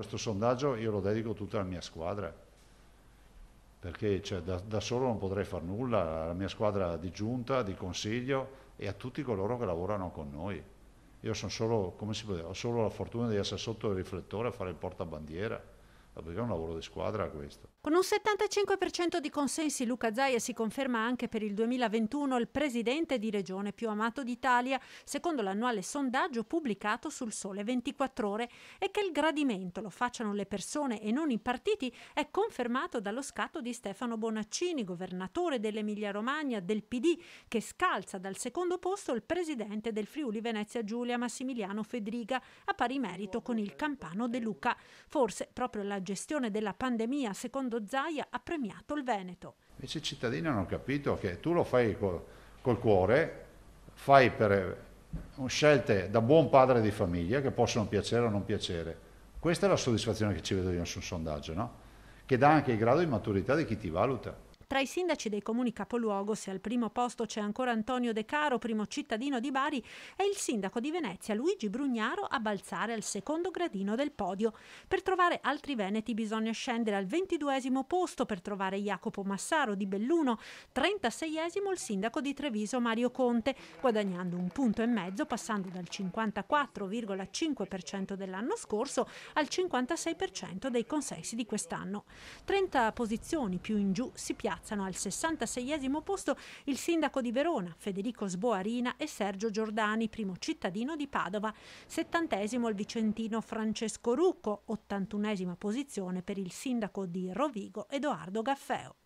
Questo sondaggio io lo dedico a tutta la mia squadra, perché cioè, da, da, solo non potrei fare nulla, alla mia squadra di giunta, di consiglio e a tutti coloro che lavorano con noi. Io sono solo, come si può dire, ho solo la fortuna di essere sotto il riflettore a fare il portabandiera perché è un lavoro di squadra questo. Con un 75% di consensi Luca Zaia si conferma anche per il 2021 il presidente di regione più amato d'Italia, secondo l'annuale sondaggio pubblicato sul Sole 24 Ore, e che il gradimento lo facciano le persone e non i partiti è confermato dallo scatto di Stefano Bonaccini, governatore dell'Emilia Romagna del PD, che scalza dal secondo posto il presidente del Friuli Venezia Giulia Massimiliano Fedriga, a pari merito con il campano De Luca. Forse proprio la gestione della pandemia, secondo Zaia, ha premiato il Veneto. Invece i cittadini hanno capito che tu lo fai col, col cuore, fai per eh, scelte da buon padre di famiglia che possono piacere o non piacere. Questa è la soddisfazione che ci vedo io su un sondaggio, no? che dà anche il grado di maturità di chi ti valuta. Tra i sindaci dei comuni capoluogo, se al primo posto c'è ancora Antonio De Caro, primo cittadino di Bari, è il sindaco di Venezia Luigi Brugnaro a balzare al secondo gradino del podio. Per trovare altri veneti bisogna scendere al ventiduesimo posto per trovare Jacopo Massaro di Belluno, trentaseiesimo il sindaco di Treviso Mario Conte, guadagnando un punto e mezzo passando dal 54,5% dell'anno scorso al 56% dei consensi di quest'anno. 30 posizioni più in giù si piazza piazzano al 66 posto il sindaco di Verona, Federico Sboarina e Sergio Giordani, primo cittadino di Padova, 70 il vicentino Francesco Rucco, 81 posizione per il sindaco di Rovigo Edoardo Gaffeo.